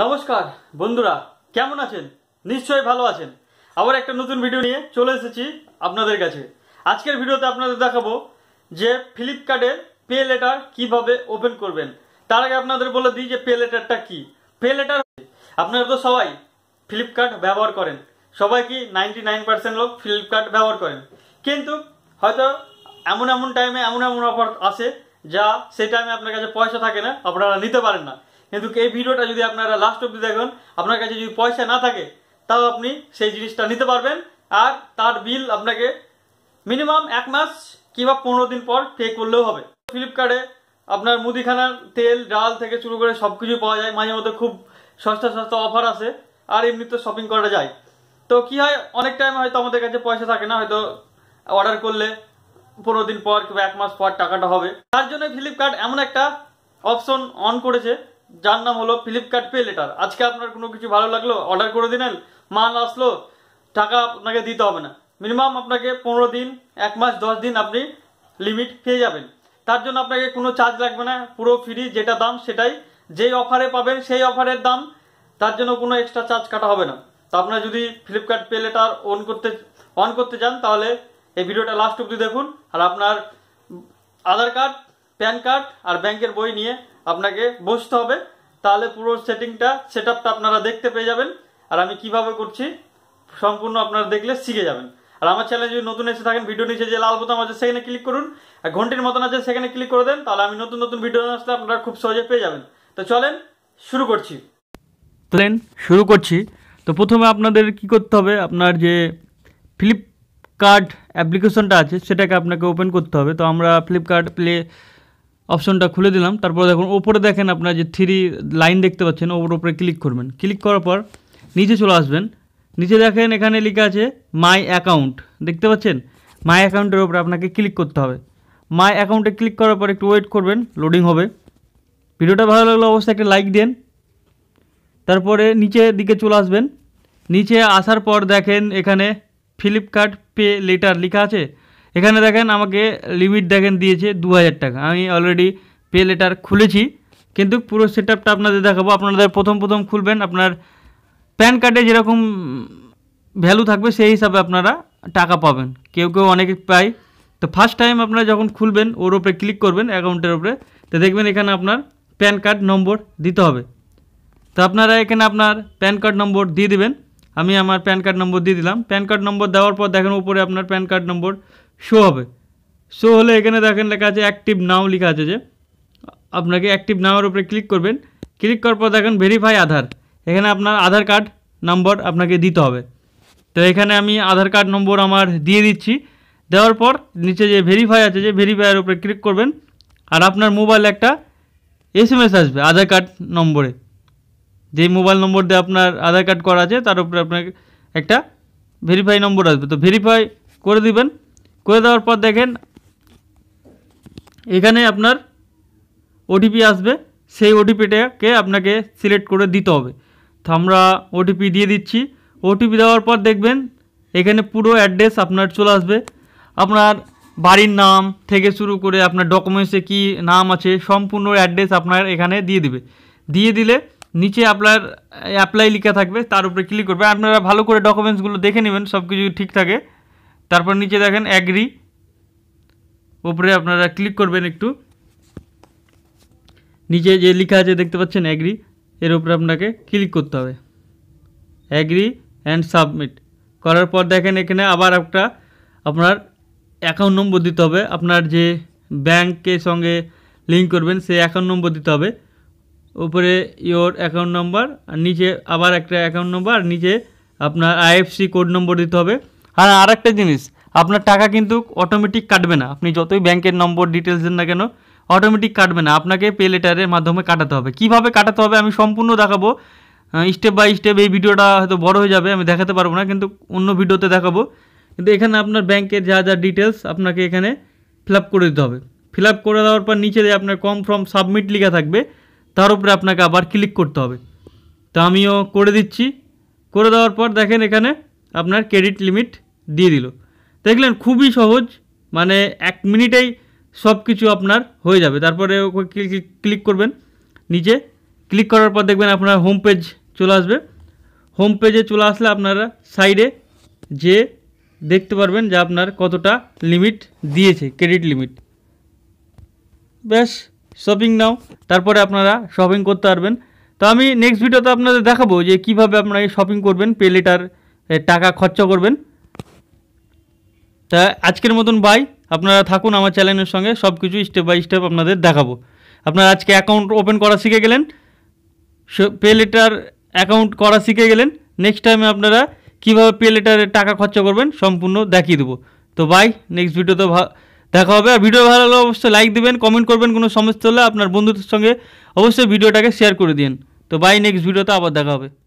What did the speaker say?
নমস্কার বন্ধুরা কেমন আছেন নিশ্চয়ই ভালো আছেন আবার একটা নতুন ভিডিও নিয়ে চলে এসেছি আপনাদের কাছে আজকের ভিডিওতে আপনাদের দেখাবো যে ফ্লিপকার্টের পে লেটার কীভাবে ওপেন করবেন তার আগে আপনাদের বলে দিই যে পে লেটারটা কী পে লেটার আপনারা তো সবাই ফ্লিপকার্ট ব্যবহার করেন সবাই কি নাইনটি নাইন পার্সেন্ট লোক ফ্লিপকার্ট ব্যবহার করেন কিন্তু হয়তো এমন এমন টাইমে এমন এমন অফার আসে যা সেই টাইমে আপনার কাছে পয়সা থাকে না আপনারা নিতে পারেন না কিন্তু এই ভিডিওটা যদি আপনারা লাস্ট অব্দি দেখেন আপনার কাছে যদি পয়সা না থাকে তাও আপনি সেই জিনিসটা নিতে পারবেন আর তার বিল আপনাকে মিনিমাম এক মাস কিংবা পনেরো দিন পর পে করলেও হবে ফ্লিপকার্টে আপনার মুদিখানার তেল ডাল থেকে শুরু করে সব কিছুই পাওয়া যায় মাঝে মধ্যে খুব সস্তা সস্তা অফার আসে আর এমনি তো শপিং করা যায় তো কি হয় অনেক টাইম হয়তো আমাদের কাছে পয়সা থাকে না হয়তো অর্ডার করলে পনেরো দিন পর কিংবা এক মাস পর টাকাটা হবে তার জন্য ফ্লিপকার্ট এমন একটা অপশন অন করেছে যার নাম হলো ফ্লিপকার্ট পে লেটার আজকে আপনার কোনো কিছু ভালো লাগলো অর্ডার করে দিলেন মাল আসলো টাকা আপনাকে দিতে হবে না মিনিমাম আপনাকে পনেরো দিন এক মাস দশ দিন আপনি লিমিট পেয়ে যাবেন তার জন্য আপনাকে কোনো চার্জ লাগবে না পুরো ফ্রি যেটা দাম সেটাই যেই অফারে পাবেন সেই অফারের দাম তার জন্য কোনো এক্সট্রা চার্জ কাটা হবে না তো আপনারা যদি ফ্লিপকার্ট পে লেটার অন করতে অন করতে চান তাহলে এই ভিডিওটা লাস্ট অব্দি দেখুন আর আপনার আধার কার্ড প্যান কার্ড আর ব্যাংকের বই নিয়ে আপনাকে বসতে হবে তাহলে পুরো সেটিংটা সেট আপনারা দেখতে পেয়ে যাবেন আর আমি কিভাবে করছি সম্পূর্ণ আপনারা দেখলে শিখে যাবেন আর আমার চ্যানেল যদি নতুন এসে থাকেন ভিডিও নিচে যে লাল বোতাম আছে সেখানে ক্লিক করুন আর ঘন্টির মতন আছে সেখানে ক্লিক করে দেন তাহলে আমি নতুন নতুন ভিডিও আসলে আপনারা খুব সহজে পেয়ে যাবেন তো চলেন শুরু করছি প্লেন শুরু করছি তো প্রথমে আপনাদের কি করতে হবে আপনার যে ফ্লিপকার্ট অ্যাপ্লিকেশনটা আছে সেটাকে আপনাকে ওপেন করতে হবে তো আমরা ফ্লিপকার্ট প্লে অপশনটা খুলে দিলাম তারপর দেখুন ওপরে দেখেন আপনার যে থ্রি লাইন দেখতে পাচ্ছেন ওপর ওপরে ক্লিক করবেন ক্লিক করার পর নিচে চলে আসবেন নিচে দেখেন এখানে লেখা আছে মাই অ্যাকাউন্ট দেখতে পাচ্ছেন মাই অ্যাকাউন্টের ওপরে আপনাকে ক্লিক করতে হবে মাই অ্যাকাউন্টে ক্লিক করার পর একটু ওয়েট করবেন লোডিং হবে ভিডিওটা ভালো লাগলে অবশ্যই একটা লাইক দেন তারপরে নিচে দিকে চলে আসবেন নিচে আসার পর দেখেন এখানে ফ্লিপকার্ট পে লেটার লেখা আছে এখানে দেখেন আমাকে লিমিট দেখেন দিয়েছে দু টাকা আমি অলরেডি পে লেটার খুলেছি কিন্তু পুরো সেট আপটা আপনাদের দেখাবো আপনাদের প্রথম প্রথম খুলবেন আপনার প্যান কার্ডে যেরকম ভ্যালু থাকবে সেই হিসাবে আপনারা টাকা পাবেন কেউ কেউ অনেকে পায় তো ফার্স্ট টাইম আপনারা যখন খুলবেন ওর ওপরে ক্লিক করবেন অ্যাকাউন্টের ওপরে তো দেখবেন এখানে আপনার প্যান কার্ড নম্বর দিতে হবে তো আপনারা এখানে আপনার প্যান কার্ড নম্বর দিয়ে দেবেন আমি আমার প্যান কার্ড নম্বর দিয়ে দিলাম প্যান কার্ড নম্বর দেওয়ার পর দেখেন উপরে আপনার প্যান কার্ড নম্বর শো হবে শো হলে এখানে দেখেন লেখা আছে অ্যাক্টিভ নাও লেখা আছে যে আপনাকে অ্যাক্টিভ নাওয়ার উপরে ক্লিক করবেন ক্লিক করার পর দেখেন ভেরিফাই আধার এখানে আপনার আধার কার্ড নম্বর আপনাকে দিতে হবে তো এখানে আমি আধার কার্ড নম্বর আমার দিয়ে দিচ্ছি দেওয়ার পর নিচে যে ভেরিফাই আছে যে ভেরিফাইয়ের উপরে ক্লিক করবেন আর আপনার মোবাইলে একটা এসএমএস আসবে আধার কার্ড নম্বরে যে মোবাইল নম্বর দিয়ে আপনার আধার কার্ড করা আছে তার উপরে আপনাকে একটা ভেরিফাই নম্বর আসবে তো ভেরিফাই করে দিবেন করে দেওয়ার পর দেখেন এখানে আপনার ওটিপি আসবে সেই ওটিপিটাকে আপনাকে সিলেক্ট করে দিতে হবে তো আমরা ওটিপি দিয়ে দিচ্ছি ওটিপি দেওয়ার পর দেখবেন এখানে পুরো অ্যাড্রেস আপনার চলে আসবে আপনার বাড়ির নাম থেকে শুরু করে আপনার ডকুমেন্টসে কি নাম আছে সম্পূর্ণ অ্যাড্রেস আপনার এখানে দিয়ে দিবে দিয়ে দিলে নিচে আপনার অ্যাপ্লাই লিখা থাকবে তার উপরে ক্লিক করবে আপনারা ভালো করে ডকুমেন্টসগুলো দেখে নেবেন সব কিছু ঠিক থাকে তারপর নিচে দেখেন অ্যাগ্রি উপরে আপনারা ক্লিক করবেন একটু নিচে যে লেখা আছে দেখতে পাচ্ছেন অ্যাগ্রি এর উপরে আপনাকে ক্লিক করতে হবে অ্যাগ্রি অ্যান্ড সাবমিট করার পর দেখেন এখানে আবার একটা আপনার অ্যাকাউন্ট নম্বর দিতে হবে আপনার যে ব্যাংকের সঙ্গে লিঙ্ক করবেন সেই অ্যাকাউন্ট নম্বর দিতে হবে উপরে ইয়োর অ্যাকাউন্ট নম্বর আর নিচে আবার একটা অ্যাকাউন্ট নম্বর আর নিচে আপনার আইএফসি কোড নম্বর দিতে হবে আর আরেকটা জিনিস আপনার টাকা কিন্তু অটোমেটিক কাটবে না আপনি যতই ব্যাংকের নম্বর ডিটেলস দেন না কেন অটোমেটিক কাটবে না আপনাকে পে লেটারের মাধ্যমে কাটাতে হবে কিভাবে কাটাতে হবে আমি সম্পূর্ণ দেখাবো স্টেপ বাই স্টেপ এই ভিডিওটা হয়তো বড় হয়ে যাবে আমি দেখাতে পারবো না কিন্তু অন্য ভিডিওতে দেখাবো কিন্তু এখানে আপনার ব্যাংকের যা যা ডিটেলস আপনাকে এখানে ফিল করে দিতে হবে ফিল করে দেওয়ার পর নিচে দিয়ে আপনার কম ফর্ম সাবমিট লেখা থাকবে তার উপরে আপনাকে আবার ক্লিক করতে হবে তো আমিও করে দিচ্ছি করে দেওয়ার পর দেখেন এখানে আপনার ক্রেডিট লিমিট দিয়ে দিল দেখলেন খুবই সহজ মানে এক মিনিটেই সব কিছু আপনার হয়ে যাবে তারপরে ওকে ক্লিক করবেন নিচে ক্লিক করার পর দেখবেন আপনার হোম পেজ চলে আসবে হোম পেজে চলে আসলে আপনারা সাইডে যে দেখতে পারবেন যে আপনার কতটা লিমিট দিয়েছে ক্রেডিট লিমিট ব্যাস শপিং নাও তারপরে আপনারা শপিং করতে পারবেন তো আমি নেক্সট ভিডিওতে আপনাদের দেখাবো যে কিভাবে আপনারা শপিং করবেন পে লেটার টাকা খরচা করবেন তা আজকের মতন বাই আপনারা থাকুন আমার চ্যানেলের সঙ্গে সব কিছু স্টেপ বাই স্টেপ আপনাদের দেখাবো আপনারা আজকে অ্যাকাউন্ট ওপেন করা শিখে গেলেন পে লেটার অ্যাকাউন্ট করা শিখে গেলেন নেক্সট টাইমে আপনারা কীভাবে পে লেটারে টাকা খরচা করবেন সম্পূর্ণ দেখিয়ে দেবো তো বাই নেক্সট ভিডিওতে দেখা হবে আর ভিডিও ভালো হলে অবশ্যই লাইক দেবেন কমেন্ট করবেন কোনো সমস্যা হলে আপনার বন্ধুদের সঙ্গে অবশ্যই ভিডিওটাকে শেয়ার করে দিন তো বাই নেক্সট ভিডিওতে আবার দেখা হবে